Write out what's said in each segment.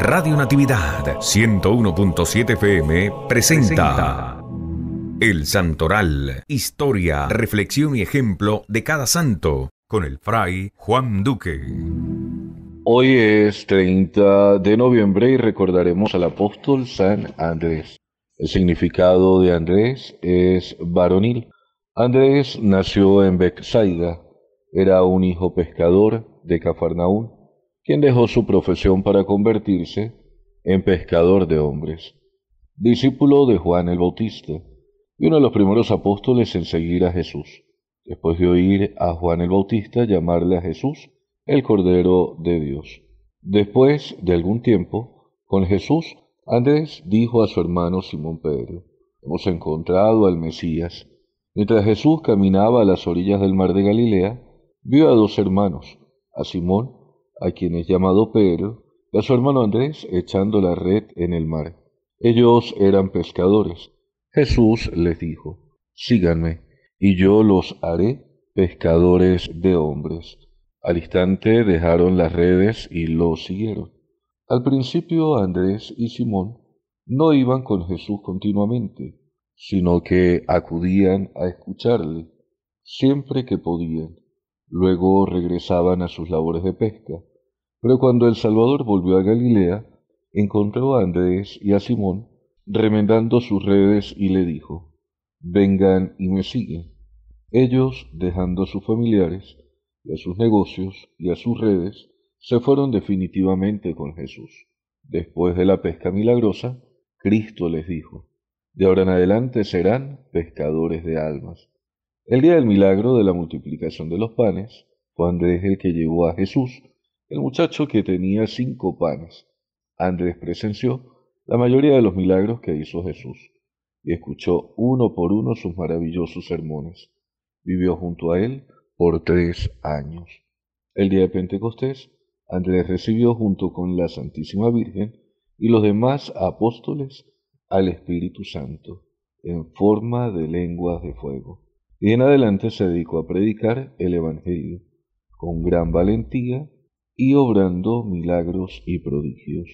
Radio Natividad 101.7 FM presenta El Santoral, historia, reflexión y ejemplo de cada santo, con el fray Juan Duque. Hoy es 30 de noviembre y recordaremos al apóstol San Andrés. El significado de Andrés es varonil. Andrés nació en Becsaida era un hijo pescador de Cafarnaún quien dejó su profesión para convertirse en pescador de hombres, discípulo de Juan el Bautista y uno de los primeros apóstoles en seguir a Jesús, después de oír a Juan el Bautista llamarle a Jesús el Cordero de Dios. Después de algún tiempo, con Jesús, Andrés dijo a su hermano Simón Pedro, hemos encontrado al Mesías. Mientras Jesús caminaba a las orillas del mar de Galilea, vio a dos hermanos, a Simón, a quienes llamado Pedro, y a su hermano Andrés echando la red en el mar. Ellos eran pescadores. Jesús les dijo, Síganme, y yo los haré pescadores de hombres. Al instante dejaron las redes y lo siguieron. Al principio Andrés y Simón no iban con Jesús continuamente, sino que acudían a escucharle siempre que podían. Luego regresaban a sus labores de pesca. Pero cuando el Salvador volvió a Galilea, encontró a Andrés y a Simón remendando sus redes y le dijo, vengan y me siguen. Ellos, dejando a sus familiares y a sus negocios y a sus redes, se fueron definitivamente con Jesús. Después de la pesca milagrosa, Cristo les dijo, de ahora en adelante serán pescadores de almas. El día del milagro de la multiplicación de los panes, fue Andrés el que llevó a Jesús el muchacho que tenía cinco panes. Andrés presenció la mayoría de los milagros que hizo Jesús y escuchó uno por uno sus maravillosos sermones. Vivió junto a él por tres años. El día de Pentecostés, Andrés recibió junto con la Santísima Virgen y los demás apóstoles al Espíritu Santo en forma de lenguas de fuego. Y en adelante se dedicó a predicar el Evangelio con gran valentía y obrando milagros y prodigios.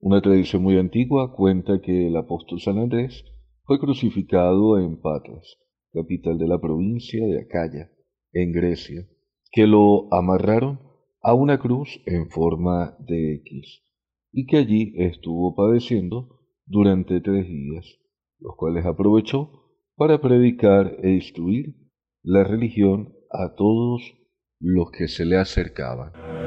Una tradición muy antigua cuenta que el apóstol San Andrés fue crucificado en Patras, capital de la provincia de Acaya, en Grecia, que lo amarraron a una cruz en forma de X y que allí estuvo padeciendo durante tres días, los cuales aprovechó para predicar e instruir la religión a todos los que se le acercaban.